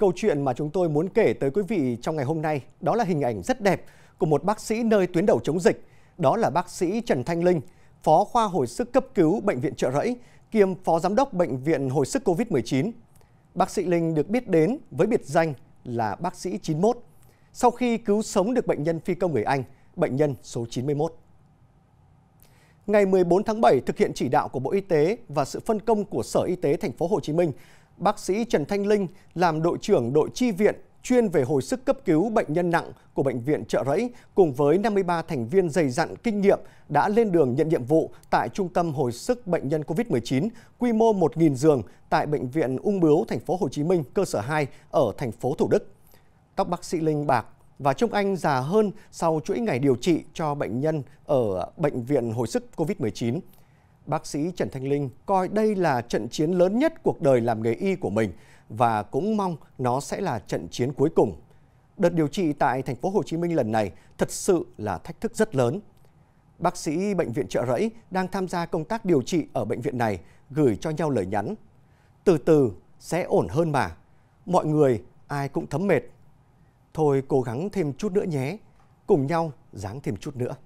Câu chuyện mà chúng tôi muốn kể tới quý vị trong ngày hôm nay đó là hình ảnh rất đẹp của một bác sĩ nơi tuyến đầu chống dịch. Đó là bác sĩ Trần Thanh Linh, Phó khoa hồi sức cấp cứu Bệnh viện Trợ Rẫy, kiêm Phó Giám đốc Bệnh viện hồi sức COVID-19. Bác sĩ Linh được biết đến với biệt danh là bác sĩ 91. Sau khi cứu sống được bệnh nhân phi công người Anh, bệnh nhân số 91. Ngày 14 tháng 7 thực hiện chỉ đạo của Bộ Y tế và sự phân công của Sở Y tế thành phố Hồ Chí Minh, bác sĩ Trần Thanh Linh làm đội trưởng đội chi viện chuyên về hồi sức cấp cứu bệnh nhân nặng của Bệnh viện Trợ Rẫy cùng với 53 thành viên dày dặn kinh nghiệm đã lên đường nhận nhiệm vụ tại Trung tâm Hồi sức Bệnh nhân COVID-19 quy mô 1.000 giường tại Bệnh viện Ung Bướu, thành phố Hồ Chí Minh, cơ sở 2 ở thành phố Thủ Đức. Tóc bác sĩ Linh bạc và trông anh già hơn sau chuỗi ngày điều trị cho bệnh nhân ở Bệnh viện Hồi sức COVID-19 bác sĩ Trần Thanh Linh coi đây là trận chiến lớn nhất cuộc đời làm nghề y của mình và cũng mong nó sẽ là trận chiến cuối cùng. Đợt điều trị tại thành phố Hồ Chí Minh lần này thật sự là thách thức rất lớn. Bác sĩ bệnh viện Trợ Rẫy đang tham gia công tác điều trị ở bệnh viện này gửi cho nhau lời nhắn. Từ từ sẽ ổn hơn mà. Mọi người ai cũng thấm mệt. Thôi cố gắng thêm chút nữa nhé. Cùng nhau dáng thêm chút nữa.